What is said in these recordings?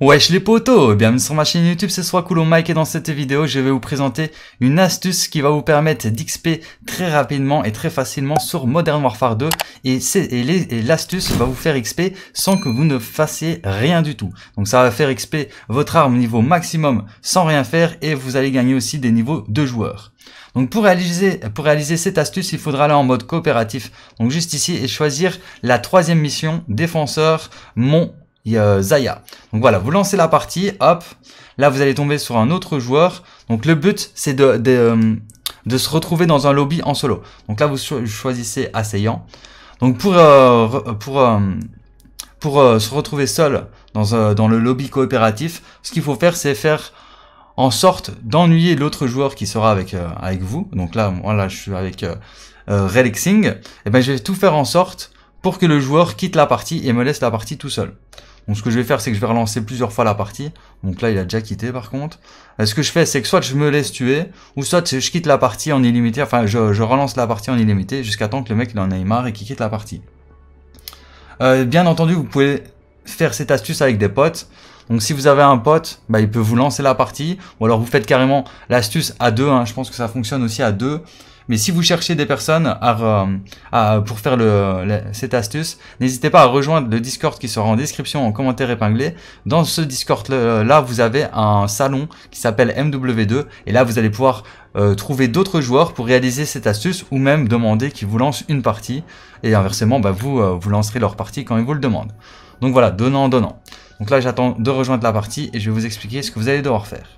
Wesh les potos, bienvenue sur ma chaîne YouTube, c'est soit cool Mike et dans cette vidéo je vais vous présenter une astuce qui va vous permettre d'XP très rapidement et très facilement sur Modern Warfare 2 et, l'astuce va vous faire XP sans que vous ne fassiez rien du tout. Donc ça va faire XP votre arme niveau maximum sans rien faire et vous allez gagner aussi des niveaux de joueurs. Donc pour réaliser, pour réaliser cette astuce, il faudra aller en mode coopératif. Donc juste ici et choisir la troisième mission, défenseur, mon euh, Zaya. Donc voilà, vous lancez la partie, hop, là vous allez tomber sur un autre joueur. Donc le but c'est de, de, euh, se retrouver dans un lobby en solo. Donc là vous choisissez Asseyant, Donc pour, euh, pour, se retrouver seul dans, le lobby coopératif, ce qu'il faut faire c'est faire en sorte d'ennuyer l'autre joueur qui sera avec, avec vous. Donc là, moi je suis avec Relaxing. Et eh ben je vais tout faire en sorte pour que le joueur quitte la partie et me laisse la partie tout seul. Donc ce que je vais faire, c'est que je vais relancer plusieurs fois la partie. Donc là, il a déjà quitté par contre. Euh, ce que je fais, c'est que soit je me laisse tuer, ou soit je quitte la partie en illimité, enfin je, relance la partie en illimité jusqu'à temps que le mec il en ait marre et qu'il quitte la partie. Euh, bien entendu, vous pouvez faire cette astuce avec des potes. Donc si vous avez un pote, bah, il peut vous lancer la partie. Ou alors vous faites carrément l'astuce à deux. Hein. Je pense que ça fonctionne aussi à deux. Mais si vous cherchez des personnes à, euh, pour faire le, cette astuce, n'hésitez pas à rejoindre le Discord qui sera en description, en commentaire épinglé. Dans ce Discord-là, vous avez un salon qui s'appelle MW2. Et là, vous allez pouvoir euh, trouver d'autres joueurs pour réaliser cette astuce ou même demander qu'ils vous lancent une partie. Et inversement, bah, vous, euh, vous lancerez leur partie quand ils vous le demandent. Donc voilà, donnant, donnant. Donc là, j'attends de rejoindre la partie et je vais vous expliquer ce que vous allez devoir faire.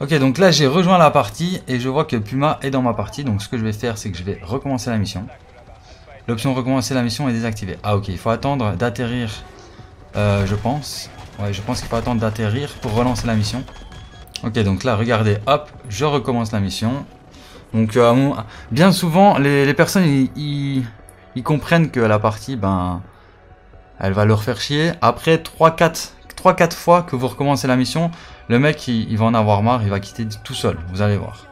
Ok, donc là j'ai rejoint la partie et je vois que Puma est dans ma partie. Donc ce que je vais faire, c'est que je vais recommencer la mission. L'option recommencer la mission est désactivée. Ah ok, il faut attendre d'atterrir, euh, je pense. Ouais, je pense qu'il faut attendre d'atterrir pour relancer la mission. Ok, donc là, regardez, hop, je recommence la mission. Donc, euh, bien souvent, les, les personnes, ils, comprennent que la partie, ben, elle va leur faire chier. Après 3-4 fois que vous recommencez la mission, le mec, il, va en avoir marre, il va quitter tout seul, vous allez voir.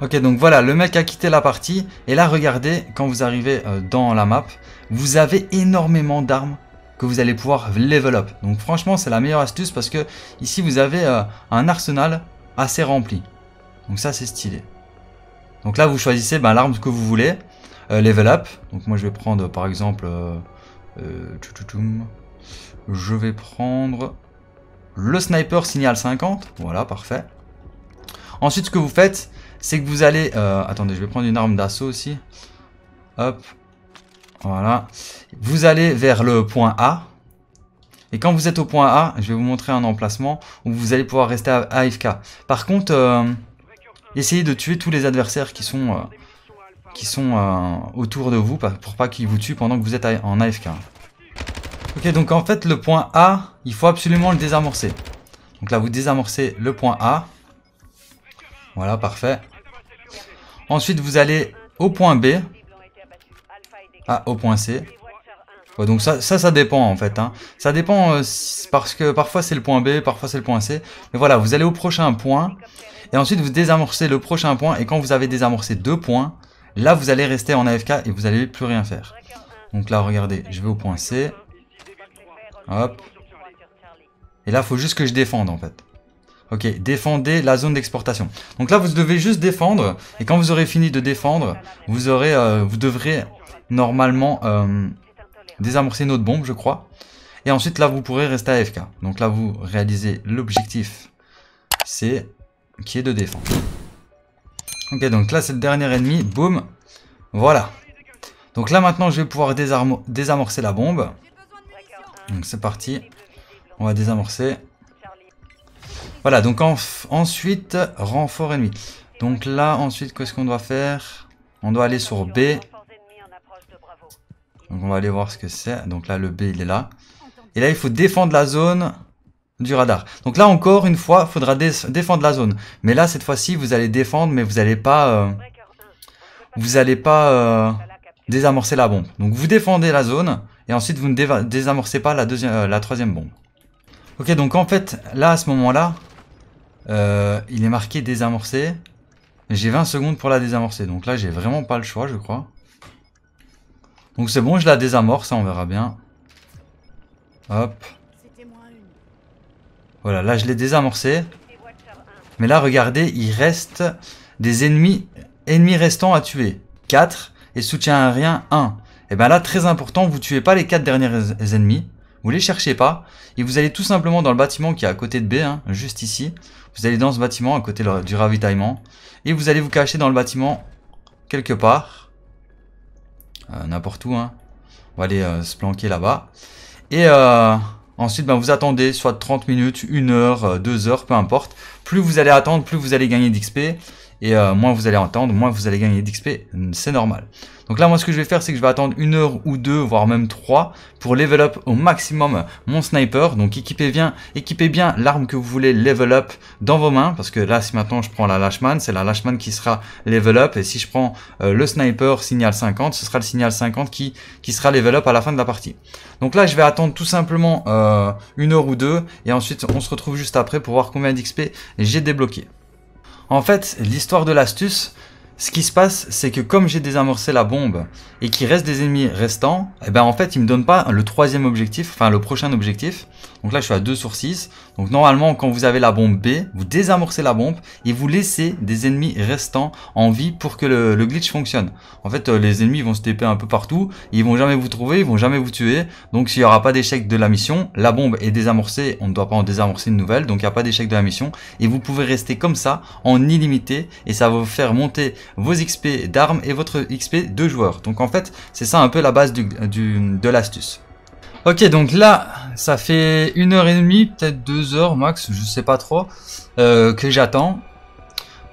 Ok, donc voilà, le mec a quitté la partie. Et là, regardez, quand vous arrivez euh, dans la map, vous avez énormément d'armes que vous allez pouvoir level up. Donc franchement, c'est la meilleure astuce parce que ici, vous avez euh, un arsenal assez rempli. Donc ça, c'est stylé. Donc là, vous choisissez bah, l'arme que vous voulez. Euh, level up. Donc moi, je vais prendre, par exemple... je vais prendre le sniper signale 50. Voilà, parfait. Ensuite, ce que vous faites, c'est que vous allez... Euh, attendez, je vais prendre une arme d'assaut aussi. Hop. Voilà. Vous allez vers le point A. Et quand vous êtes au point A, je vais vous montrer un emplacement où vous allez pouvoir rester à AFK. Par contre, euh, essayez de tuer tous les adversaires qui sont, euh, qui sont autour de vous pour pas qu'ils vous tuent pendant que vous êtes en AFK. Ok, donc en fait, le point A, il faut absolument le désamorcer. Donc là, vous désamorcez le point A. Voilà, parfait. Ensuite, vous allez au point B. Ah, au point C. donc ça, ça, dépend en fait. Hein. Ça dépend euh, parce que parfois c'est le point B, parfois c'est le point C. Mais voilà, vous allez au prochain point. Et ensuite, vous désamorcez le prochain point. Et quand vous avez désamorcé deux points, là, vous allez rester en AFK et vous n'allez plus rien faire. Donc là, regardez, je vais au point C. Hop. Et là, il faut juste que je défende en fait. Ok, défendez la zone d'exportation. Donc là, vous devez juste défendre. Et quand vous aurez fini de défendre, vous, aurez, euh, vous devrez normalement euh, désamorcer notre bombe, je crois. Et ensuite, là, vous pourrez rester à FK. Donc là, vous réalisez l'objectif, c'est qui est de défendre. Ok, donc là, c'est le dernier ennemi. Boum. Voilà. Donc là, maintenant, je vais pouvoir désamorcer la bombe. Donc c'est parti. On va désamorcer. Voilà, donc ensuite, renfort ennemi. Donc là, ensuite, qu'est-ce qu'on doit faire On doit aller sur B. Donc on va aller voir ce que c'est. Donc là, le B, il est là. Et là, il faut défendre la zone du radar. Donc là, encore une fois, il faudra défendre la zone. Mais là, cette fois-ci, vous allez défendre, mais vous n'allez pas... Euh, vous n'allez pas euh, désamorcer la bombe. Donc vous défendez la zone. Et ensuite, vous ne désamorcez pas la, deuxième, euh, la troisième bombe. Ok, donc en fait, là, à ce moment-là, euh, il est marqué désamorcer. J'ai 20 secondes pour la désamorcer. Donc là, j'ai vraiment pas le choix, je crois. Donc c'est bon, je la désamorce, hein, on verra bien. Hop. Voilà, là, je l'ai désamorcé. Mais là, regardez, il reste des ennemis, ennemis restants à tuer. 4 et soutien rien 1. Et eh bien là, très important, vous tuez pas les quatre derniers ennemis, vous les cherchez pas, et vous allez tout simplement dans le bâtiment qui est à côté de B, hein, juste ici. Vous allez dans ce bâtiment à côté du ravitaillement, et vous allez vous cacher dans le bâtiment quelque part. Euh, n'importe où, hein. On va aller euh, se planquer là-bas. Et euh, ensuite, ben, vous attendez soit 30 minutes, 1 heure, 2 heures, peu importe. Plus vous allez attendre, plus vous allez gagner d'XP et euh, moins vous allez entendre, moins vous allez gagner d'XP, c'est normal. Donc là, moi, ce que je vais faire, c'est que je vais attendre une heure ou deux, voire même trois, pour level up au maximum mon sniper. Donc équipez bien, équipez bien l'arme que vous voulez level up dans vos mains, parce que là, si maintenant je prends la Lashman, c'est la Lashman qui sera level up, et si je prends euh, le sniper signal 50, ce sera le signal 50 qui, qui sera level up à la fin de la partie. Donc là, je vais attendre tout simplement euh, une heure ou deux, et ensuite, on se retrouve juste après pour voir combien d'XP j'ai débloqué. En fait, l'histoire de l'astuce, ce qui se passe, c'est que comme j'ai désamorcé la bombe et qu'il reste des ennemis restants, eh ben en fait, il me donne pas le troisième objectif, enfin le prochain objectif. Donc là, je suis à 2 sur 6. Donc normalement, quand vous avez la bombe B, vous désamorcez la bombe et vous laissez des ennemis restants en vie pour que le, glitch fonctionne. En fait, euh, les ennemis vont se taper un peu partout, ils vont jamais vous trouver, ils vont jamais vous tuer. Donc s'il n'y aura pas d'échec de la mission, la bombe est désamorcée, on ne doit pas en désamorcer une nouvelle, donc il n'y a pas d'échec de la mission. Et vous pouvez rester comme ça, en illimité, et ça va vous faire monter vos XP d'armes et votre XP de joueurs Donc en fait, c'est ça un peu la base de l'astuce. Ok, donc là, ça fait une heure et demie, peut-être deux heures max, je sais pas trop, euh, que j'attends.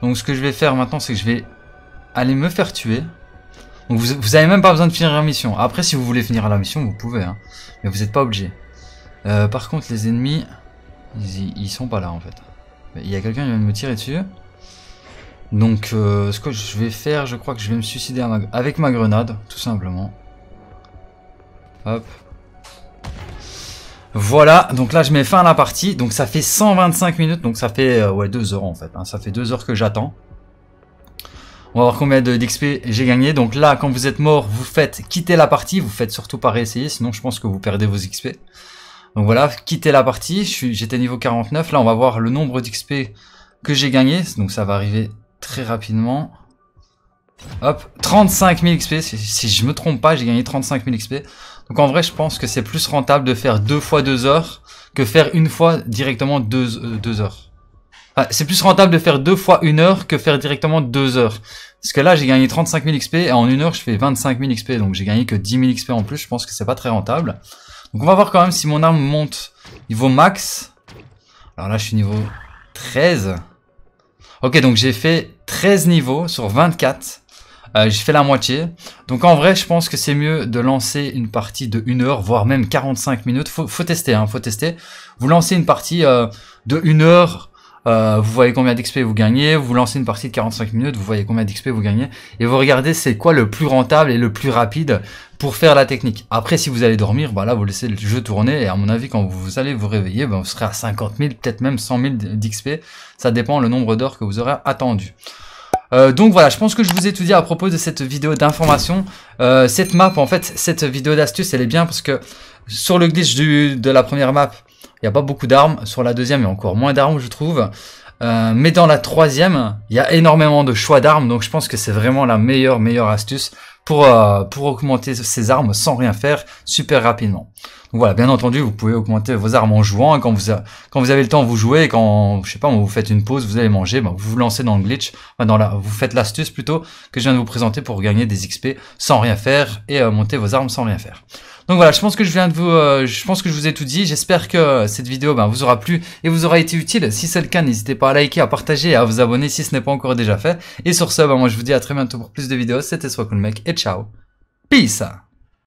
Donc ce que je vais faire maintenant, c'est que je vais aller me faire tuer. Donc vous, vous avez même pas besoin de finir la mission. Après, si vous voulez finir la mission, vous pouvez, hein. mais vous n'êtes pas obligé. Euh, par contre, les ennemis, ils, ils, sont pas là en fait. Il y a quelqu'un qui vient de me tirer dessus. Donc, euh, ce que je vais faire, je crois que je vais me suicider avec ma grenade, tout simplement. Hop. Voilà, donc là je mets fin à la partie, donc ça fait 125 minutes, donc ça fait euh, ouais 2 heures en fait, hein. ça fait 2 heures que j'attends. On va voir combien d'XP j'ai gagné, donc là quand vous êtes mort, vous faites quitter la partie, vous faites surtout pas réessayer, sinon je pense que vous perdez vos XP. Donc voilà, quitter la partie, j'étais niveau 49, là on va voir le nombre d'XP que j'ai gagné, donc ça va arriver très rapidement. Hop, 35 000 XP, si je me trompe pas, j'ai gagné 35 000 XP. Donc en vrai, je pense que c'est plus rentable de faire deux fois deux heures que faire une fois directement deux, euh, heures. c'est plus rentable de faire deux fois une heure que faire directement deux heures. Parce que là, j'ai gagné 35 000 XP et en une heure, je fais 25 000 XP. Donc j'ai gagné que 10 000 XP en plus, je pense que c'est pas très rentable. Donc on va voir quand même si mon arme monte niveau max. Alors là, je suis niveau 13. Ok, donc j'ai fait 13 niveaux sur 24. Euh, j'ai fait la moitié. Donc en vrai, je pense que c'est mieux de lancer une partie de 1 heure, voire même 45 minutes. Faut, faut tester, hein, faut tester. Vous lancez une partie euh, de 1 heure, euh, vous voyez combien d'XP vous gagnez, vous lancez une partie de 45 minutes, vous voyez combien d'XP vous gagnez, et vous regardez c'est quoi le plus rentable et le plus rapide pour faire la technique. Après, si vous allez dormir, bah là, vous laissez le jeu tourner, et à mon avis, quand vous allez vous réveiller, bah, vous serez à 50 000, peut-être même 100 000 d'XP, ça dépend le nombre d'heures que vous aurez attendu. Euh, donc voilà, je pense que je vous ai tout dit à propos de cette vidéo d'information. Euh, cette map, en fait, cette vidéo d'astuce, elle est bien parce que sur le glitch du, de la première map, il n'y a pas beaucoup d'armes. Sur la deuxième, il y a encore moins d'armes, je trouve. Euh, mais dans la troisième, il y a énormément de choix d'armes, donc je pense que c'est vraiment la meilleure, meilleure astuce pour, euh, pour augmenter ses armes sans rien faire super rapidement. Donc voilà, bien entendu, vous pouvez augmenter vos armes en jouant, hein, quand vous, quand vous avez le temps, vous jouez, quand, je sais pas, vous faites une pause, vous allez manger, bah, vous vous lancez dans le glitch, dans la, vous faites l'astuce plutôt que je viens de vous présenter pour gagner des XP sans rien faire et euh, monter vos armes sans rien faire. Donc voilà, je pense que je viens de vous, euh, je pense que je vous ai tout dit. J'espère que euh, cette vidéo ben, vous aura plu et vous aura été utile. Si c'est le cas, n'hésitez pas à liker, à partager et à vous abonner si ce n'est pas encore déjà fait. Et sur ce, ben, moi je vous dis à très bientôt pour plus de vidéos. C'était Soit et ciao. Peace